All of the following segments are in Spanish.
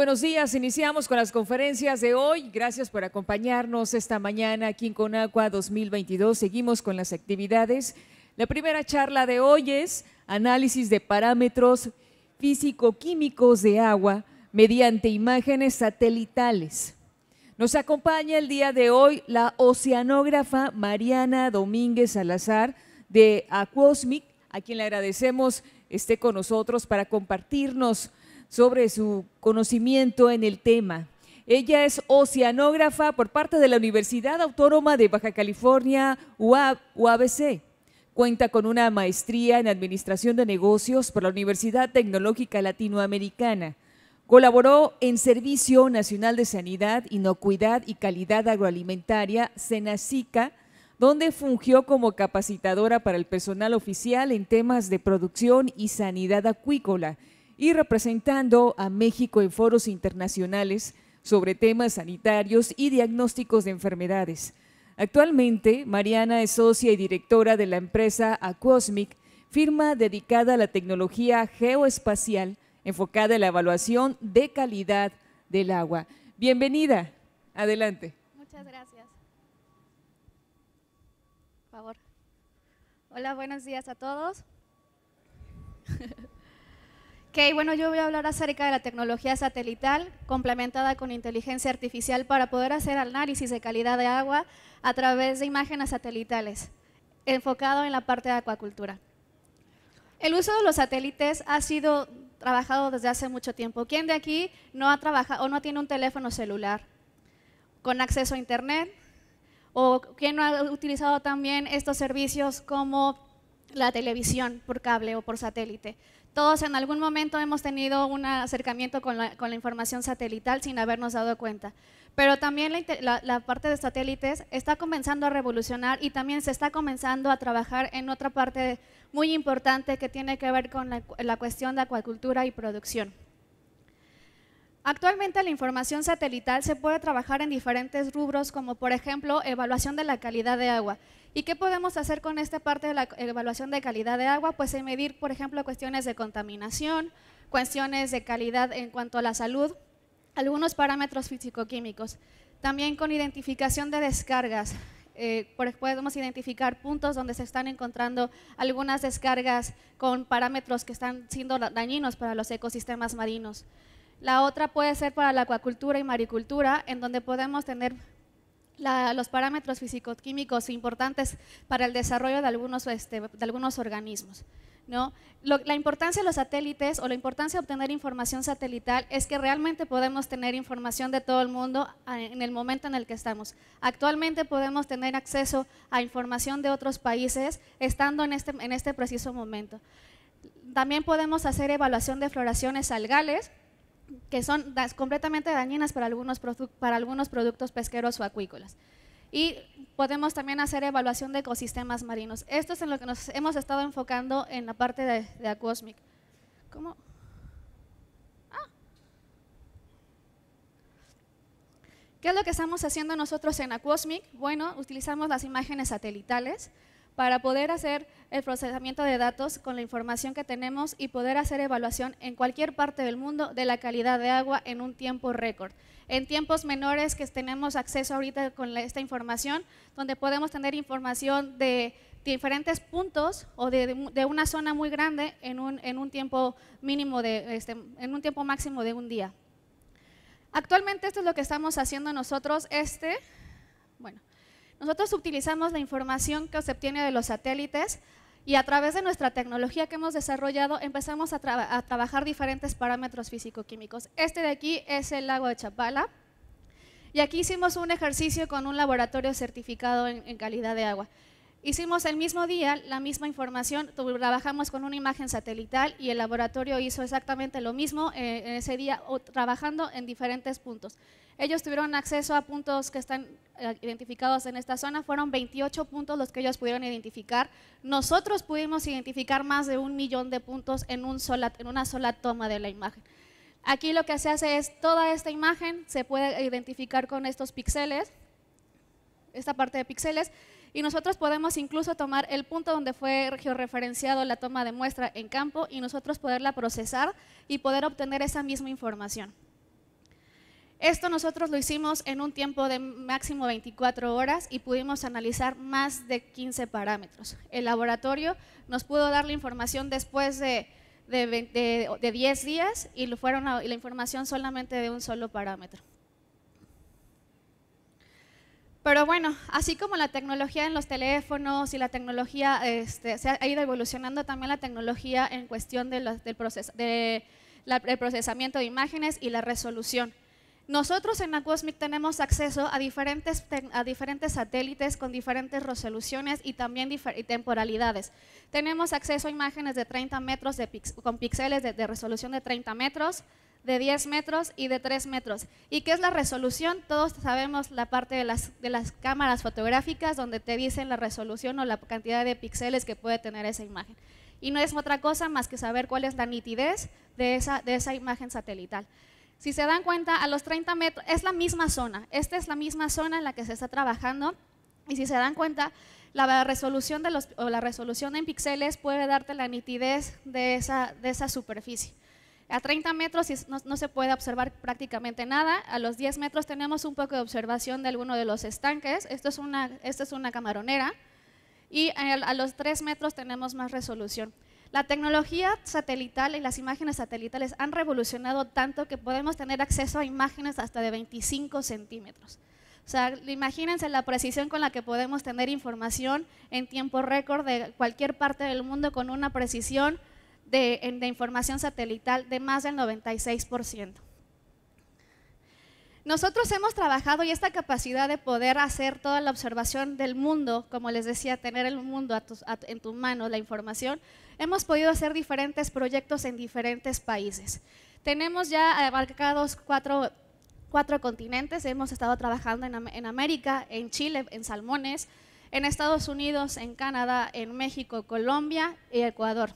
buenos días. Iniciamos con las conferencias de hoy. Gracias por acompañarnos esta mañana aquí en Conagua 2022. Seguimos con las actividades. La primera charla de hoy es análisis de parámetros físico-químicos de agua mediante imágenes satelitales. Nos acompaña el día de hoy la oceanógrafa Mariana Domínguez Salazar de Aquosmic, a quien le agradecemos esté con nosotros para compartirnos sobre su conocimiento en el tema. Ella es oceanógrafa por parte de la Universidad Autónoma de Baja California, UABC. Cuenta con una maestría en Administración de Negocios por la Universidad Tecnológica Latinoamericana. Colaboró en Servicio Nacional de Sanidad, Inocuidad y Calidad Agroalimentaria, SENACICA, donde fungió como capacitadora para el personal oficial en temas de producción y sanidad acuícola y representando a México en foros internacionales sobre temas sanitarios y diagnósticos de enfermedades. Actualmente, Mariana es socia y directora de la empresa Acosmic, firma dedicada a la tecnología geoespacial enfocada en la evaluación de calidad del agua. Bienvenida. Adelante. Muchas gracias. Por favor. Hola, buenos días a todos. Ok, bueno, yo voy a hablar acerca de la tecnología satelital complementada con inteligencia artificial para poder hacer análisis de calidad de agua a través de imágenes satelitales, enfocado en la parte de acuacultura. El uso de los satélites ha sido trabajado desde hace mucho tiempo. ¿Quién de aquí no ha trabajado o no tiene un teléfono celular con acceso a internet? ¿O quién no ha utilizado también estos servicios como la televisión por cable o por satélite? Todos en algún momento hemos tenido un acercamiento con la, información satelital sin habernos dado cuenta. Pero también la, la, parte de satélites está comenzando a revolucionar y también se está comenzando a trabajar en otra parte muy importante que tiene que ver con la cuestión de acuacultura y producción. Actualmente la información satelital se puede trabajar en diferentes rubros, como por ejemplo evaluación de la calidad de agua. ¿Y qué podemos hacer con esta parte de la evaluación de calidad de agua? Pues en medir, por ejemplo, cuestiones de contaminación, cuestiones de calidad en cuanto a la salud, algunos parámetros físico-químicos. También con identificación de descargas. Eh, podemos identificar puntos donde se están encontrando algunas descargas con parámetros que están siendo dañinos para los ecosistemas marinos. La otra puede ser para la acuacultura y maricultura, en donde podemos tener los parámetros fisico-químicos importantes para el desarrollo de algunos, este, de algunos organismos. ¿no? la importancia de los satélites o la importancia de obtener información satelital es que realmente podemos tener información de todo el mundo en el momento en el que estamos. Actualmente podemos tener acceso a información de otros países estando en este, en este preciso momento. También podemos hacer evaluación de floraciones algales, que son completamente dañinas para algunos, para algunos productos pesqueros o acuícolas. Y podemos también hacer evaluación de ecosistemas marinos. Esto es en lo que nos hemos estado enfocando en la parte de, de ¿Cómo? Ah. ¿Qué es lo que estamos haciendo nosotros en Aquosmic? Bueno, utilizamos las imágenes satelitales para poder hacer el procesamiento de datos con la información que tenemos y poder hacer evaluación en cualquier parte del mundo de la calidad de agua en un tiempo récord. En tiempos menores que tenemos acceso ahorita con esta información, donde podemos tener información de diferentes puntos o de, una zona muy grande en un, tiempo mínimo de, este, en un tiempo máximo de un día. Actualmente esto es lo que estamos haciendo nosotros, este, bueno, nosotros utilizamos la información que se obtiene de los satélites y a través de nuestra tecnología que hemos desarrollado empezamos a, trabajar diferentes parámetros físico-químicos. Este de aquí es el lago de Chapala. Y aquí hicimos un ejercicio con un laboratorio certificado en calidad de agua. Hicimos el mismo día la misma información, trabajamos con una imagen satelital y el laboratorio hizo exactamente lo mismo eh, en ese día, trabajando en diferentes puntos. Ellos tuvieron acceso a puntos que están eh, identificados en esta zona, fueron 28 puntos los que ellos pudieron identificar. Nosotros pudimos identificar más de un millón de puntos en, un sola, en una sola toma de la imagen. Aquí lo que se hace es toda esta imagen se puede identificar con estos píxeles, esta parte de píxeles, y nosotros podemos incluso tomar el punto donde fue georreferenciado la toma de muestra en campo y nosotros poderla procesar y poder obtener esa misma información. Esto nosotros lo hicimos en un tiempo de máximo 24 horas y pudimos analizar más de 15 parámetros. El laboratorio nos pudo dar la información después de, de, 10 días y, fueron y la información solamente de un solo parámetro. Pero bueno, así como la tecnología en los teléfonos y la tecnología este, se ha ido evolucionando, también la tecnología en cuestión del de procesamiento de imágenes y la resolución. Nosotros en Cosmic tenemos acceso a diferentes, a diferentes satélites con diferentes resoluciones y también temporalidades. Tenemos acceso a imágenes de 30 metros con píxeles de, de resolución de 30 metros, de 10 metros y de 3 metros. ¿Y qué es la resolución? Todos sabemos la parte de las, cámaras fotográficas donde te dicen la resolución o la cantidad de píxeles que puede tener esa imagen. Y no es otra cosa más que saber cuál es la nitidez de esa, imagen satelital. Si se dan cuenta, a los 30 metros es la misma zona. Esta es la misma zona en la que se está trabajando. Y si se dan cuenta, la resolución, o la resolución en píxeles puede darte la nitidez de esa superficie. A 30 metros no, se puede observar prácticamente nada. A los 10 metros tenemos un poco de observación de alguno de los estanques. Esto es una, esto es una camaronera. Y a, los 3 metros tenemos más resolución. La tecnología satelital y las imágenes satelitales han revolucionado tanto que podemos tener acceso a imágenes hasta de 25 centímetros. O sea, imagínense la precisión con la que podemos tener información en tiempo récord de cualquier parte del mundo con una precisión de, información satelital de más del 96%. Nosotros hemos trabajado y esta capacidad de poder hacer toda la observación del mundo, como les decía, tener el mundo en tu mano, la información, hemos podido hacer diferentes proyectos en diferentes países. Tenemos ya abarcados cuatro, continentes, hemos estado trabajando en, en América, en Chile, en Salmones, en Estados Unidos, en Canadá, en México, Colombia y Ecuador.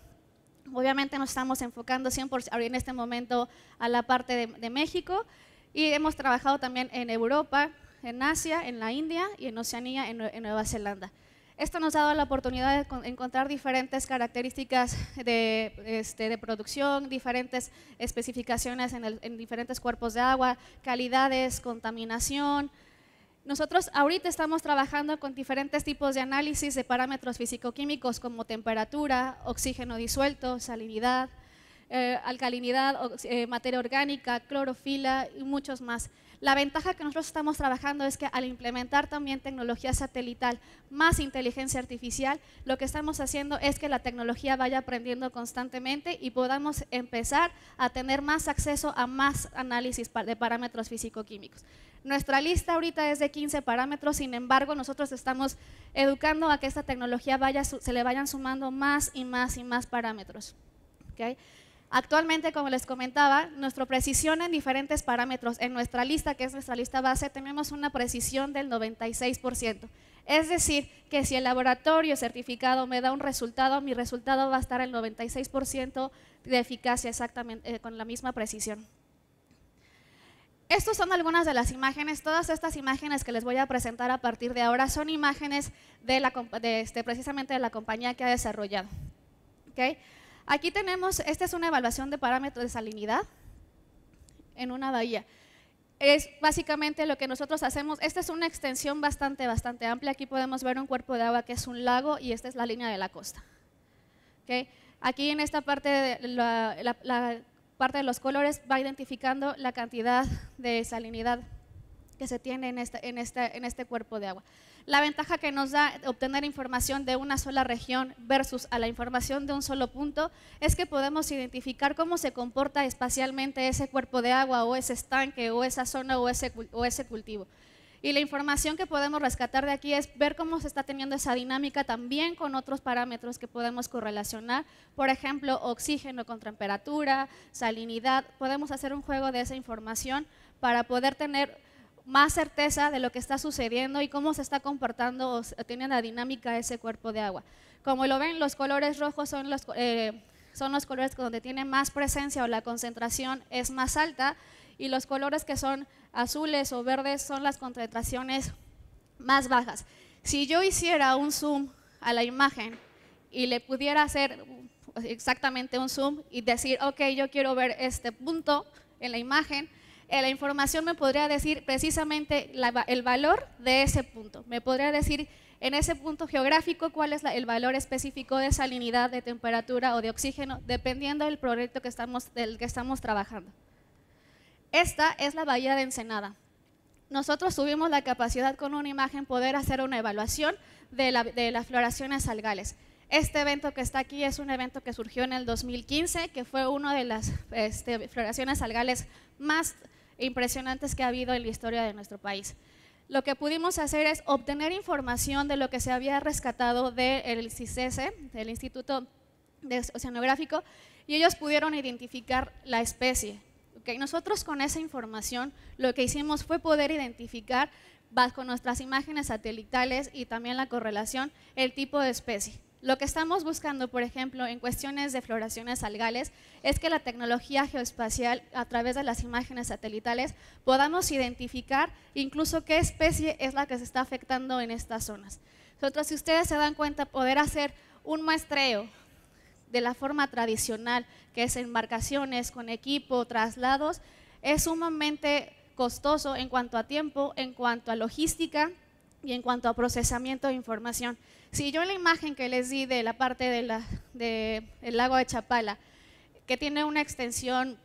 Obviamente nos estamos enfocando 100% en este momento a la parte de, México y hemos trabajado también en Europa, en Asia, en la India y en Oceanía, en, Nueva Zelanda. Esto nos ha dado la oportunidad de encontrar diferentes características de, este, producción, diferentes especificaciones en, diferentes cuerpos de agua, calidades, contaminación, nosotros ahorita estamos trabajando con diferentes tipos de análisis de parámetros fisicoquímicos como temperatura, oxígeno disuelto, salinidad, eh, alcalinidad, eh, materia orgánica, clorofila y muchos más. La ventaja que nosotros estamos trabajando es que al implementar también tecnología satelital más inteligencia artificial, lo que estamos haciendo es que la tecnología vaya aprendiendo constantemente y podamos empezar a tener más acceso a más análisis de parámetros físico nuestra lista ahorita es de 15 parámetros, sin embargo, nosotros estamos educando a que esta tecnología vaya, se le vayan sumando más y más y más parámetros. Actualmente, como les comentaba, nuestra precisión en diferentes parámetros, en nuestra lista, que es nuestra lista base, tenemos una precisión del 96%. Es decir, que si el laboratorio certificado me da un resultado, mi resultado va a estar el 96% de eficacia exactamente eh, con la misma precisión. Estas son algunas de las imágenes. Todas estas imágenes que les voy a presentar a partir de ahora son imágenes de la, este, precisamente de la compañía que ha desarrollado. Aquí tenemos, esta es una evaluación de parámetros de salinidad en una bahía. Es básicamente lo que nosotros hacemos. Esta es una extensión bastante, bastante amplia. Aquí podemos ver un cuerpo de agua que es un lago y esta es la línea de la costa. Aquí en esta parte, la parte de los colores va identificando la cantidad de salinidad que se tiene este, este, en, este cuerpo de agua. La ventaja que nos da obtener información de una sola región versus a la información de un solo punto es que podemos identificar cómo se comporta espacialmente ese cuerpo de agua o ese estanque o esa zona o o ese cultivo. Y la información que podemos rescatar de aquí es ver cómo se está teniendo esa dinámica también con otros parámetros que podemos correlacionar, por ejemplo, oxígeno con temperatura, salinidad. Podemos hacer un juego de esa información para poder tener más certeza de lo que está sucediendo y cómo se está comportando o tiene la dinámica ese cuerpo de agua. Como lo ven, los colores rojos son los, eh, son los colores donde tiene más presencia o la concentración es más alta y los colores que son azules o verdes son las concentraciones más bajas. Si yo hiciera un zoom a la imagen y le pudiera hacer exactamente un zoom y decir, ok, yo quiero ver este punto en la imagen, eh, la información me podría decir precisamente el valor de ese punto. Me podría decir en ese punto geográfico cuál es el valor específico de salinidad, de temperatura o de oxígeno, dependiendo del proyecto que estamos, del que estamos trabajando. Esta es la bahía de Ensenada. Nosotros tuvimos la capacidad con una imagen poder hacer una evaluación de, las floraciones algales. Este evento que está aquí es un evento que surgió en el 2015, que fue una de las este, floraciones algales más impresionantes que ha habido en la historia de nuestro país. Lo que pudimos hacer es obtener información de lo que se había rescatado del CICESE, del Instituto Oceanográfico, y ellos pudieron identificar la especie nosotros con esa información lo que hicimos fue poder identificar bajo nuestras imágenes satelitales y también la correlación el tipo de especie. Lo que estamos buscando, por ejemplo, en cuestiones de floraciones algales, es que la tecnología geoespacial, a través de las imágenes satelitales, podamos identificar incluso qué especie es la que se está afectando en estas zonas. Nosotros, si ustedes se dan cuenta, poder hacer un muestreo de la forma tradicional, que es embarcaciones con equipo, traslados, es sumamente costoso en cuanto a tiempo, en cuanto a logística y en cuanto a procesamiento de información. Si yo la imagen que les di de la parte del de el lago de Chapala, que tiene una extensión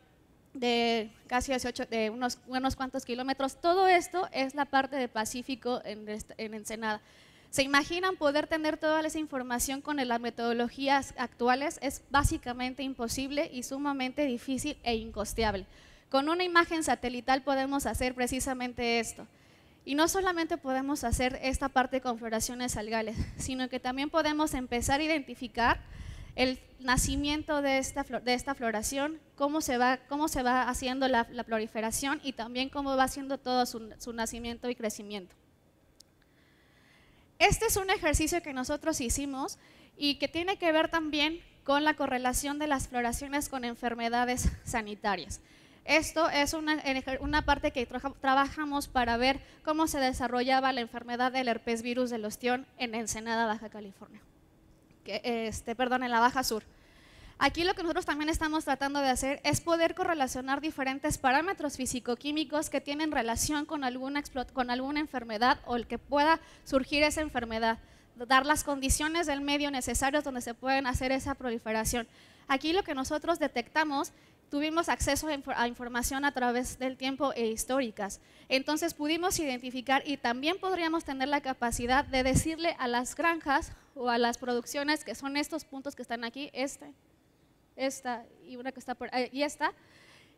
de casi 18, de unos, unos cuantos kilómetros, todo esto es la parte de Pacífico en, en Ensenada. ¿Se imaginan poder tener toda esa información con las metodologías actuales? Es básicamente imposible y sumamente difícil e incosteable. Con una imagen satelital podemos hacer precisamente esto. Y no solamente podemos hacer esta parte con floraciones algales, sino que también podemos empezar a identificar el nacimiento de esta, de esta floración, cómo se va, haciendo la, proliferación y también cómo va haciendo todo su nacimiento y crecimiento. Este es un ejercicio que nosotros hicimos y que tiene que ver también con la correlación de las floraciones con enfermedades sanitarias. Esto es una, parte que trabajamos para ver cómo se desarrollaba la enfermedad del herpes virus del ostión en Ensenada, Baja California. Este, perdón, en la Baja Sur. Aquí lo que nosotros también estamos tratando de hacer es poder correlacionar diferentes parámetros fisico-químicos que tienen relación con alguna, con alguna enfermedad o el que pueda surgir esa enfermedad, dar las condiciones del medio necesarias donde se pueden hacer esa proliferación. Aquí lo que nosotros detectamos, tuvimos acceso a información a través del tiempo e históricas. Entonces pudimos identificar y también podríamos tener la capacidad de decirle a las granjas o a las producciones que son estos puntos que están aquí, este, esta y una que está y esta,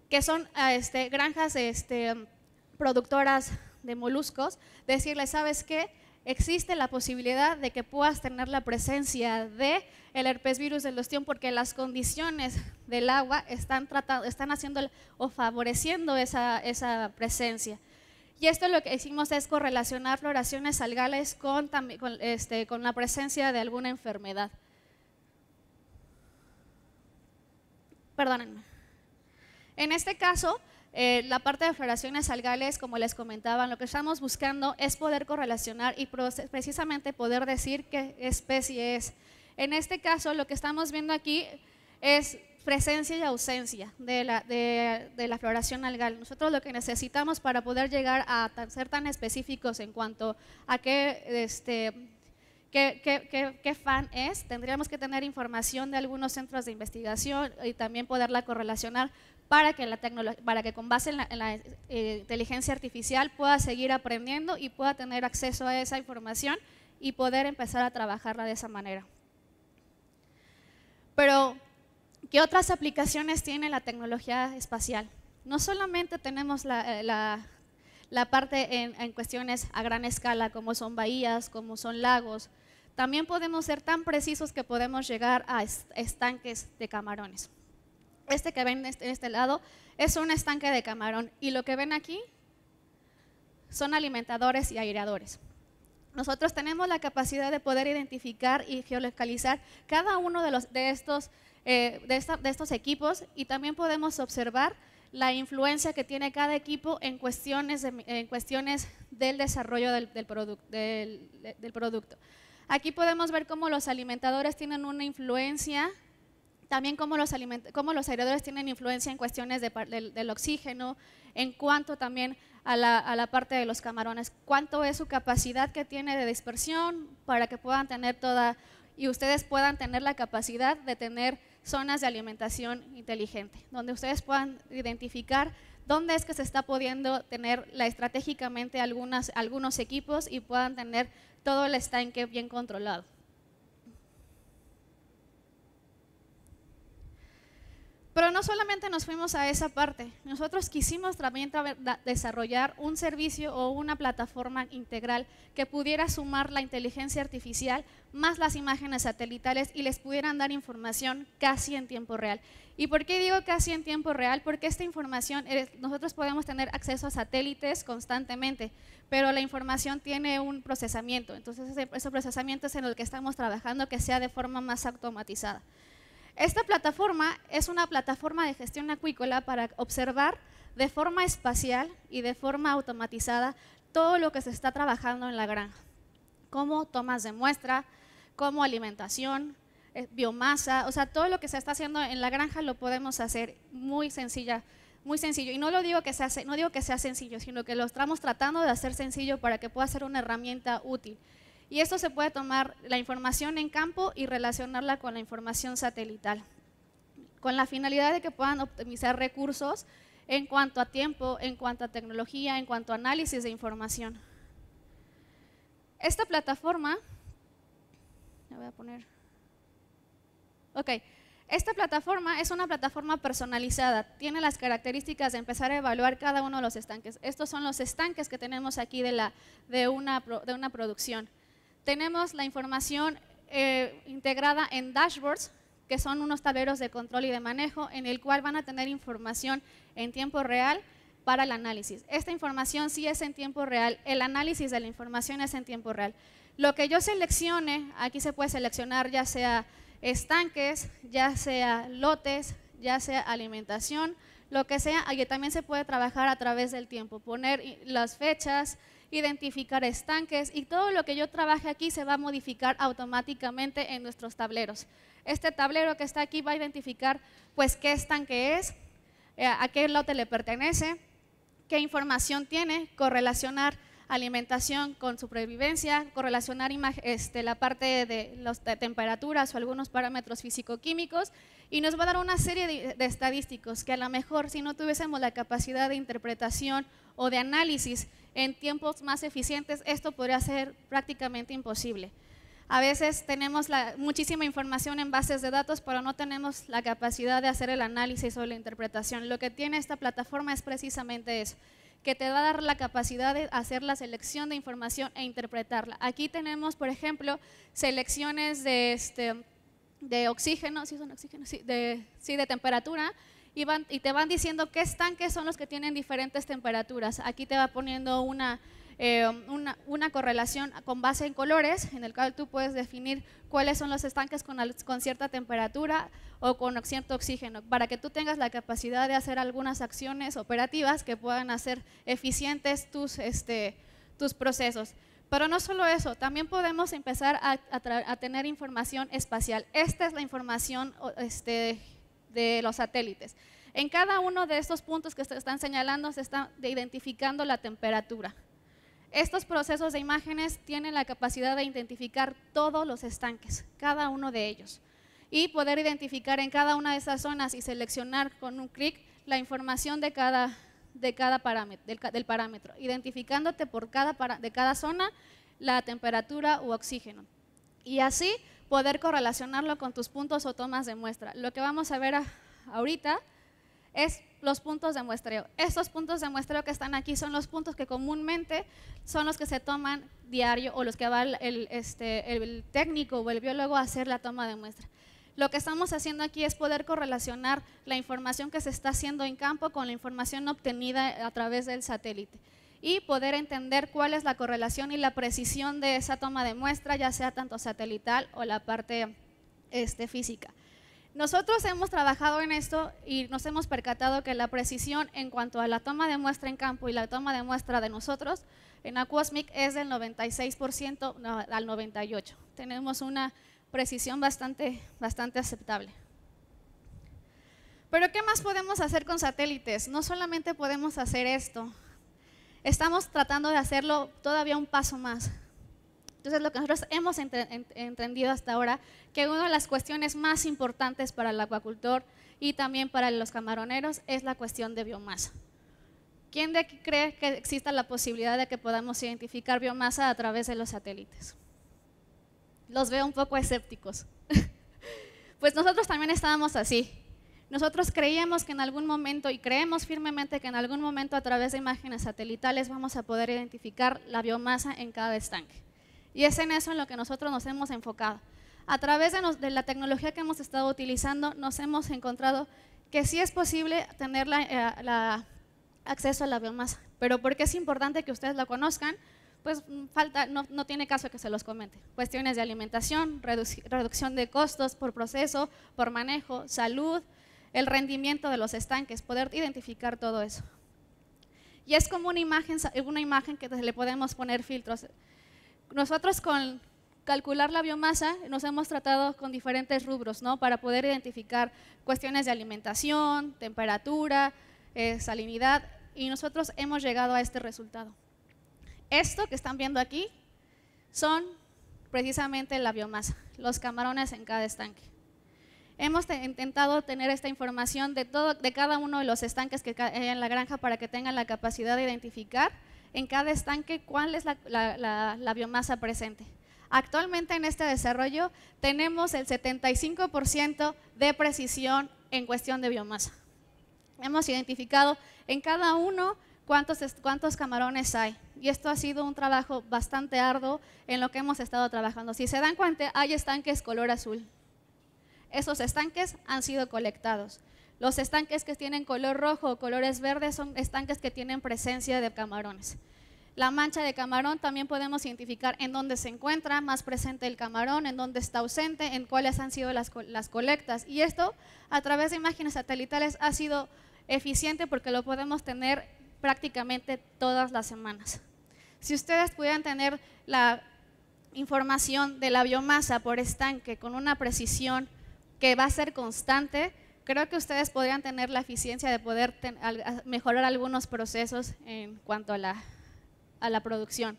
que son ah, este, granjas este, productoras de moluscos, decirles, ¿sabes qué? Existe la posibilidad de que puedas tener la presencia de el herpes virus del ostión porque las condiciones del agua están, están haciendo o favoreciendo esa, presencia. Y esto lo que hicimos es correlacionar floraciones algales este, con la presencia de alguna enfermedad. perdónenme. En este caso, eh, la parte de floraciones algales, como les comentaba, lo que estamos buscando es poder correlacionar y precisamente poder decir qué especie es. En este caso, lo que estamos viendo aquí es presencia y ausencia de la, floración algal. Nosotros lo que necesitamos para poder llegar a ser tan específicos en cuanto a qué este, ¿Qué, fan es, tendríamos que tener información de algunos centros de investigación y también poderla correlacionar para que, la para que con base en la, eh, inteligencia artificial pueda seguir aprendiendo y pueda tener acceso a esa información y poder empezar a trabajarla de esa manera. Pero, ¿qué otras aplicaciones tiene la tecnología espacial? No solamente tenemos la, eh, parte en cuestiones a gran escala, como son bahías, como son lagos, también podemos ser tan precisos que podemos llegar a estanques de camarones. Este que ven este, en este lado es un estanque de camarón y lo que ven aquí son alimentadores y aireadores. Nosotros tenemos la capacidad de poder identificar y geolocalizar cada uno de, eh, estos, equipos y también podemos observar la influencia que tiene cada equipo en cuestiones, del desarrollo del producto. Aquí podemos ver cómo los alimentadores tienen una influencia, también cómo los, aireadores tienen influencia en cuestiones del oxígeno, en cuanto también a la, a la, parte de los camarones, cuánto es su capacidad que tiene de dispersión para que puedan tener toda, y ustedes puedan tener la capacidad de tener zonas de alimentación inteligente, donde ustedes puedan identificar dónde es que se está pudiendo tener la, estratégicamente algunas, algunos equipos y puedan tener todo el estanque bien controlado. Pero no solamente nos fuimos a esa parte, nosotros quisimos también desarrollar un servicio o una plataforma integral que pudiera sumar la inteligencia artificial más las imágenes satelitales y les pudieran dar información casi en tiempo real. ¿Y por qué digo casi en tiempo real? Porque esta información, eh, nosotros podemos tener acceso a satélites constantemente, pero la información tiene un procesamiento, entonces ese, procesamiento es en el que estamos trabajando que sea de forma más automatizada. Esta plataforma es una plataforma de gestión acuícola para observar de forma espacial y de forma automatizada todo lo que se está trabajando en la granja, Cómo tomas de muestra, cómo alimentación, eh, biomasa, o sea, todo lo que se está haciendo en la granja lo podemos hacer muy sencilla, muy sencillo. Y no lo digo que sea, no digo que sea sencillo, sino que lo estamos tratando de hacer sencillo para que pueda ser una herramienta útil. Y esto se puede tomar la información en campo y relacionarla con la información satelital, con la finalidad de que puedan optimizar recursos en cuanto a tiempo, en cuanto a tecnología, en cuanto a análisis de información. Esta plataforma, esta plataforma es una plataforma personalizada, tiene las características de empezar a evaluar cada uno de los estanques. Estos son los estanques que tenemos aquí de, una, de una producción. Tenemos la información eh, integrada en dashboards, que son unos tableros de control y de manejo, en el cual van a tener información en tiempo real para el análisis. Esta información sí es en tiempo real, el análisis de la información es en tiempo real. Lo que yo seleccione, aquí se puede seleccionar ya sea estanques, ya sea lotes, ya sea alimentación, lo que sea, y también se puede trabajar a través del tiempo, poner las fechas, identificar estanques y todo lo que yo trabaje aquí se va a modificar automáticamente en nuestros tableros. Este tablero que está aquí va a identificar pues qué estanque es, eh, a qué lote le pertenece, qué información tiene, correlacionar alimentación con supervivencia, correlacionar este, la parte de las temperaturas o algunos parámetros físico-químicos y nos va a dar una serie de, de, estadísticos que a lo mejor si no tuviésemos la capacidad de interpretación o de análisis en tiempos más eficientes, esto podría ser prácticamente imposible. A veces tenemos la, muchísima información en bases de datos, pero no tenemos la capacidad de hacer el análisis o la interpretación. Lo que tiene esta plataforma es precisamente eso, que te va a dar la capacidad de hacer la selección de información e interpretarla. Aquí tenemos, por ejemplo, selecciones de, este, oxígeno, ¿sí son oxígeno? de, sí, de temperatura, y, te van diciendo qué estanques son los que tienen diferentes temperaturas. Aquí te va poniendo eh, una, una, correlación con base en colores, en el cual tú puedes definir cuáles son los estanques con, con cierta temperatura o con cierto oxígeno, para que tú tengas la capacidad de hacer algunas acciones operativas que puedan hacer eficientes tus, este, tus procesos. Pero no solo eso, también podemos empezar a, a, a tener información espacial. Esta es la información este, de los satélites. En cada uno de estos puntos que se están señalando se está identificando la temperatura. Estos procesos de imágenes tienen la capacidad de identificar todos los estanques, cada uno de ellos, y poder identificar en cada una de esas zonas y seleccionar con un clic la información de cada, de cada parámetro, del, parámetro, identificándote por cada, de cada zona la temperatura u oxígeno. Y así poder correlacionarlo con tus puntos o tomas de muestra. Lo que vamos a ver ahorita es los puntos de muestreo. Estos puntos de muestreo que están aquí son los puntos que comúnmente son los que se toman diario o los que va el, este, el técnico o el biólogo a hacer la toma de muestra. Lo que estamos haciendo aquí es poder correlacionar la información que se está haciendo en campo con la información obtenida a través del satélite y poder entender cuál es la correlación y la precisión de esa toma de muestra, ya sea tanto satelital o la parte este, física. Nosotros hemos trabajado en esto y nos hemos percatado que la precisión en cuanto a la toma de muestra en campo y la toma de muestra de nosotros en Aquasmic es del 96% al 98%. Tenemos una precisión bastante, bastante aceptable. Pero ¿qué más podemos hacer con satélites? No solamente podemos hacer esto estamos tratando de hacerlo todavía un paso más. Entonces, lo que nosotros hemos entendido hasta ahora, que una de las cuestiones más importantes para el acuacultor y también para los camaroneros es la cuestión de biomasa. ¿Quién de aquí cree que exista la posibilidad de que podamos identificar biomasa a través de los satélites? Los veo un poco escépticos. pues nosotros también estábamos así. Nosotros creíamos que en algún momento y creemos firmemente que en algún momento a través de imágenes satelitales vamos a poder identificar la biomasa en cada estanque. Y es en eso en lo que nosotros nos hemos enfocado. A través de, la tecnología que hemos estado utilizando nos hemos encontrado que sí es posible tener eh, acceso a la biomasa. Pero porque es importante que ustedes la conozcan, pues mm, falta, no, no, tiene caso que se los comente. Cuestiones de alimentación, reducción de costos por proceso, por manejo, salud, el rendimiento de los estanques, poder identificar todo eso. Y es como una imagen, una imagen que le podemos poner filtros. Nosotros con calcular la biomasa nos hemos tratado con diferentes rubros, ¿no? Para poder identificar cuestiones de alimentación, temperatura, eh, salinidad, y nosotros hemos llegado a este resultado. Esto que están viendo aquí son precisamente la biomasa, los camarones en cada estanque. Hemos intentado tener esta información de, cada uno de los estanques que hay en la granja para que tengan la capacidad de identificar en cada estanque cuál es la, biomasa presente. Actualmente en este desarrollo tenemos el 75% de precisión en cuestión de biomasa. Hemos identificado en cada uno cuántos, cuántos camarones hay. Y esto ha sido un trabajo bastante arduo en lo que hemos estado trabajando. Si se dan cuenta, hay estanques color azul esos estanques han sido colectados. Los estanques que tienen color rojo o colores verdes son estanques que tienen presencia de camarones. La mancha de camarón también podemos identificar en dónde se encuentra más presente el camarón, en dónde está ausente, en cuáles han sido las, colectas. Y esto a través de imágenes satelitales ha sido eficiente porque lo podemos tener prácticamente todas las semanas. Si ustedes pudieran tener la información de la biomasa por estanque con una precisión que va a ser constante, creo que ustedes podrían tener la eficiencia de poder mejorar algunos procesos en cuanto a la, producción.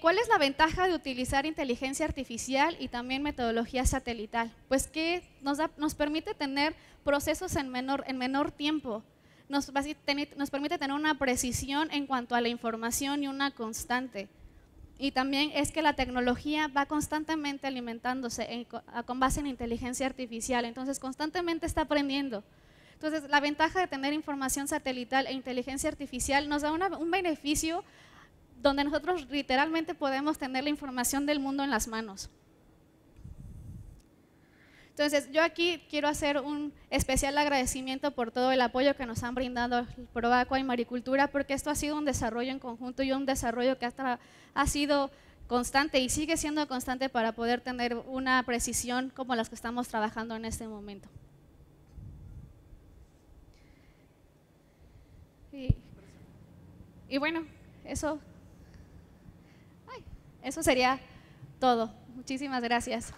¿Cuál es la ventaja de utilizar inteligencia artificial y también metodología satelital? Pues que nos, permite tener procesos en menor, tiempo, nos permite tener una precisión en cuanto a la información y una constante. Y también es que la tecnología va constantemente alimentándose con base en inteligencia artificial, entonces constantemente está aprendiendo. Entonces, la ventaja de tener información satelital e inteligencia artificial nos da un beneficio donde nosotros literalmente podemos tener la información del mundo en las manos. Entonces, yo aquí quiero hacer un especial agradecimiento por todo el apoyo que nos han brindado Proacua y Maricultura, porque esto ha sido un desarrollo en conjunto y un desarrollo que hasta ha sido constante y sigue siendo constante para poder tener una precisión como las que estamos trabajando en este momento. Y, bueno, eso sería todo. Muchísimas gracias.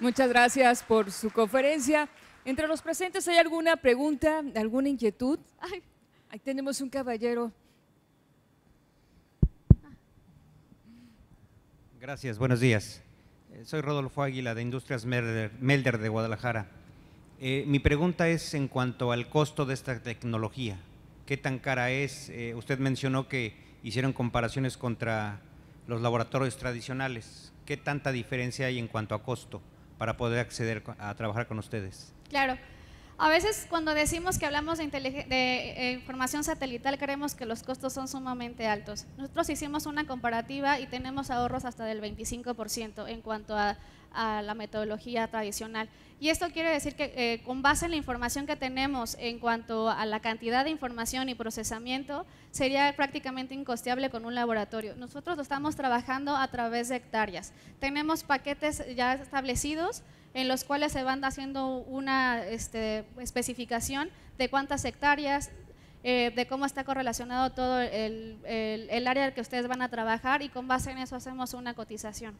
Muchas gracias por su conferencia. Entre los presentes, ¿hay alguna pregunta, alguna inquietud? ahí tenemos un caballero. Gracias, buenos días. Eh, soy Rodolfo Águila de Industrias Melder, de Guadalajara. Eh, mi pregunta es en cuanto al costo de esta tecnología. ¿Qué tan cara es? Eh, usted mencionó que hicieron comparaciones contra los laboratorios tradicionales. ¿Qué tanta diferencia hay en cuanto a costo? para poder acceder a trabajar con ustedes. Claro. A veces cuando decimos que hablamos de, eh, información satelital creemos que los costos son sumamente altos. Nosotros hicimos una comparativa y tenemos ahorros hasta del 25% en cuanto a, la metodología tradicional. Y esto quiere decir que eh, con base en la información que tenemos en cuanto a la cantidad de información y procesamiento, sería prácticamente incosteable con un laboratorio. Nosotros lo estamos trabajando a través de hectáreas. Tenemos paquetes ya establecidos en los cuales se van haciendo una este, especificación de cuántas hectáreas, eh, de cómo está correlacionado todo el, área el que ustedes van a trabajar y con base en eso hacemos una cotización.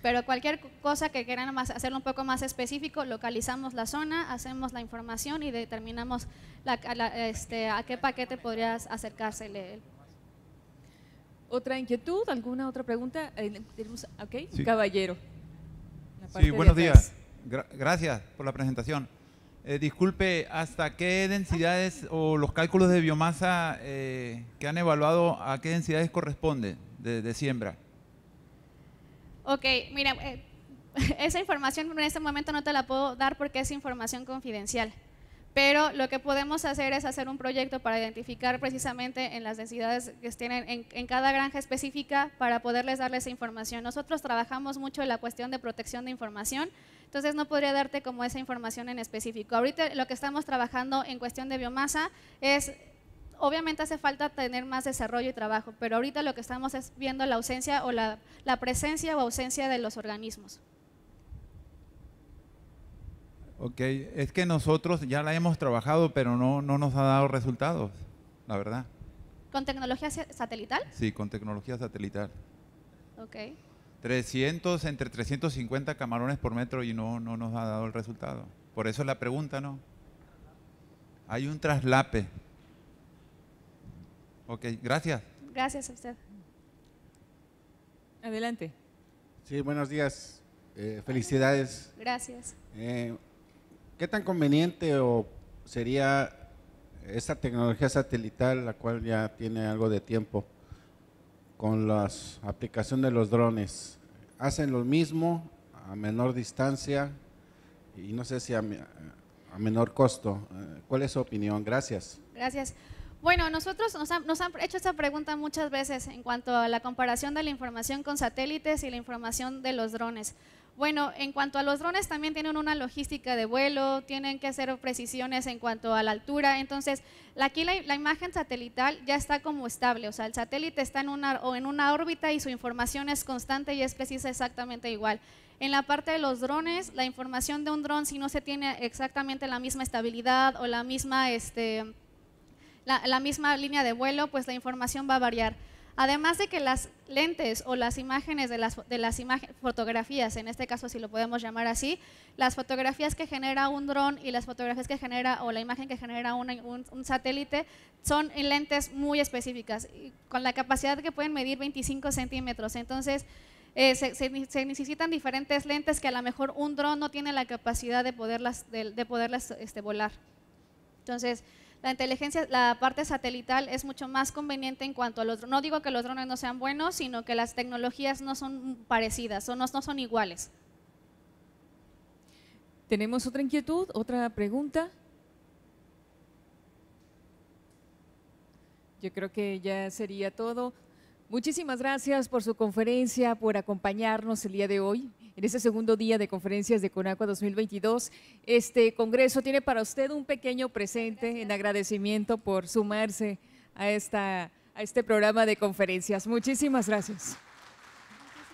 Pero cualquier cosa que quieran más, hacerlo un poco más específico, localizamos la zona, hacemos la información y determinamos este, a qué paquete podrías acercársele. ¿Otra inquietud? ¿Alguna otra pregunta? Eh, caballero. Sí, buenos días. gracias por la presentación. Eh, disculpe, ¿hasta qué densidades o los cálculos de biomasa eh, que han evaluado, a qué densidades corresponde de, siembra? Ok, mira, eh, esa información en este momento no te la puedo dar porque es información confidencial pero lo que podemos hacer es hacer un proyecto para identificar precisamente en las densidades que tienen en, cada granja específica para poderles darles esa información. Nosotros trabajamos mucho en la cuestión de protección de información, entonces no podría darte como esa información en específico. Ahorita lo que estamos trabajando en cuestión de biomasa es, obviamente hace falta tener más desarrollo y trabajo, pero ahorita lo que estamos es viendo la ausencia o la presencia o ausencia de los organismos. Ok, es que nosotros ya la hemos trabajado, pero no, no nos ha dado resultados, la verdad. ¿Con tecnología satelital? Sí, con tecnología satelital. Ok. 300, entre 350 camarones por metro y no, no nos ha dado el resultado. Por eso la pregunta, ¿no? Hay un traslape. Ok, gracias. Gracias a usted. Adelante. Sí, buenos días. Eh, felicidades. Gracias. Eh, ¿Qué tan conveniente o sería esta tecnología satelital, la cual ya tiene algo de tiempo, con la aplicación de los drones? ¿Hacen lo mismo a menor distancia y no sé si a, menor costo? Eh, ¿Cuál es su opinión? Gracias. Gracias. Bueno, nosotros nos han, nos han, hecho esta pregunta muchas veces en cuanto a la comparación de la información con satélites y la información de los drones. Bueno, en cuanto a los drones, también tienen una logística de vuelo, tienen que hacer precisiones en cuanto a la altura. Entonces, aquí la, la, imagen satelital ya está como estable. O sea, el satélite está en una, o en una órbita y su información es constante y es precisa exactamente igual. En la parte de los drones, la información de un dron, si no se tiene exactamente la misma estabilidad o la misma, este, la misma línea de vuelo, pues la información va a variar. Además de que las lentes o las imágenes de las, de las fotografías, en este caso si lo podemos llamar así, las fotografías que genera un dron y las fotografías que genera o la imagen que genera un, satélite son lentes muy específicas, con la capacidad que pueden medir 25 centímetros. Entonces, eh, se, necesitan diferentes lentes que a lo mejor un dron no tiene la capacidad de poderlas, este, volar. Entonces, la inteligencia, la parte satelital es mucho más conveniente en cuanto a los No digo que los drones no sean buenos, sino que las tecnologías no son parecidas, no son iguales. ¿Tenemos otra inquietud, otra pregunta? Yo creo que ya sería todo. Muchísimas gracias por su conferencia, por acompañarnos el día de hoy en este segundo día de conferencias de Conaco 2022. Este Congreso tiene para usted un pequeño presente en agradecimiento por sumarse a, esta, a este programa de conferencias. Muchísimas gracias.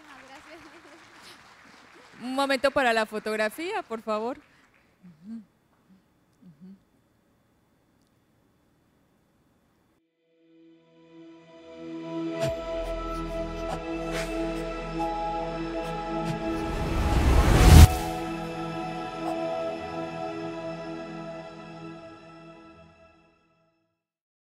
Muchísimas gracias. Un momento para la fotografía, por favor.